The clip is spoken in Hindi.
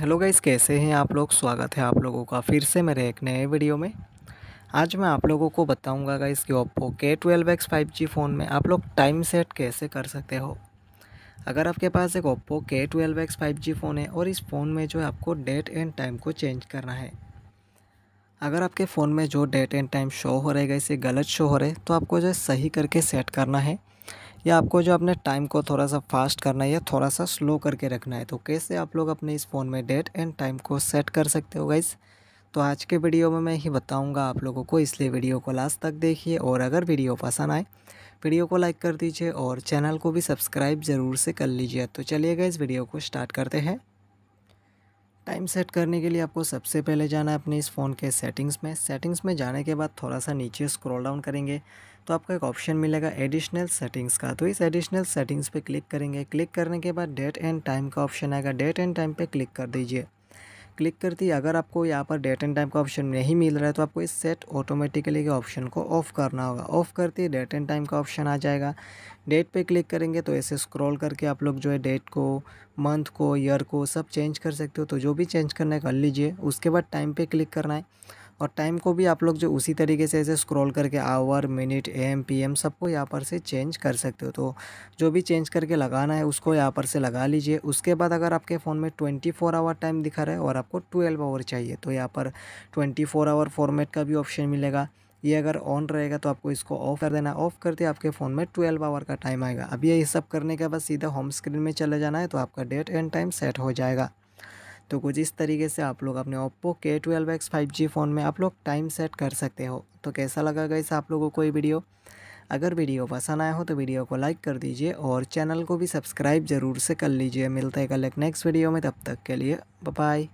हेलो गाइस कैसे हैं आप लोग स्वागत है आप लोगों का फिर से मेरे एक नए वीडियो में आज मैं आप लोगों को बताऊंगा गाइस कि Oppo K twelve x five G phone में आप लोग टाइम सेट कैसे कर सकते हो अगर आपके पास एक Oppo K twelve x five G phone है और इस फ़ोन में जो है आपको डेट एंड टाइम को चेंज करना है अगर आपके फ़ोन में जो डेट एंड टाइम शो हो रहे गए इसे गलत शो हो रहे तो आपको जो है सही करके सेट करना है या आपको जो अपने टाइम को थोड़ा सा फास्ट करना है या थोड़ा सा स्लो करके रखना है तो कैसे आप लोग अपने इस फ़ोन में डेट एंड टाइम को सेट कर सकते हो गाइज़ तो आज के वीडियो में मैं ही बताऊंगा आप लोगों को इसलिए वीडियो को लास्ट तक देखिए और अगर वीडियो पसंद आए वीडियो को लाइक कर दीजिए और चैनल को भी सब्सक्राइब ज़रूर से कर लीजिए तो चलिएगा इस वीडियो को स्टार्ट करते हैं टाइम सेट करने के लिए आपको सबसे पहले जाना है अपने इस फ़ोन के सेटिंग्स में सेटिंग्स में जाने के बाद थोड़ा सा नीचे स्क्रॉल डाउन करेंगे तो आपको एक ऑप्शन मिलेगा एडिशनल सेटिंग्स का तो इस एडिशनल सेटिंग्स पे क्लिक करेंगे क्लिक करने के बाद डेट एंड टाइम का ऑप्शन आएगा डेट एंड टाइम पे क्लिक कर दीजिए क्लिक करते ही अगर आपको यहाँ पर डेट एंड टाइम का ऑप्शन नहीं मिल रहा है तो आपको इस सेट ऑटोमेटिकली के ऑप्शन को ऑफ करना होगा ऑफ करते ही डेट एंड टाइम का ऑप्शन आ जाएगा डेट पे क्लिक करेंगे तो ऐसे स्क्रॉल करके आप लोग जो है डेट को मंथ को ईयर को सब चेंज कर सकते हो तो जो भी चेंज करना है कर लीजिए उसके बाद टाइम पर क्लिक करना है और टाइम को भी आप लोग जो उसी तरीके से ऐसे स्क्रॉल करके आवर मिनट एम पी एम सबको यहाँ पर से चेंज कर सकते हो तो जो भी चेंज करके लगाना है उसको यहाँ पर से लगा लीजिए उसके बाद अगर आपके फ़ोन में ट्वेंटी फोर आवर टाइम दिखा रहा है और आपको ट्वेल्व आवर चाहिए तो यहाँ पर ट्वेंटी फोर आवर फॉर्मेट का भी ऑप्शन मिलेगा ये अगर ऑन रहेगा तो आपको इसको ऑफ कर देना ऑफ करते आपके फ़ोन में ट्वेल्व आवर का टाइम आएगा अब ये सब करने के बाद सीधा होम स्क्रीन में चले जाना है तो आपका डेट एंड टाइम सेट हो जाएगा तो कुछ इस तरीके से आप लोग अपने Oppo K twelve x five G phone में आप लोग टाइम सेट कर सकते हो तो कैसा लगा गई आप लोगों को ये वीडियो अगर वीडियो पसंद आया हो तो वीडियो को लाइक कर दीजिए और चैनल को भी सब्सक्राइब ज़रूर से कर लीजिए मिलते हैं कल एक नेक्स्ट वीडियो में तब तक के लिए बाय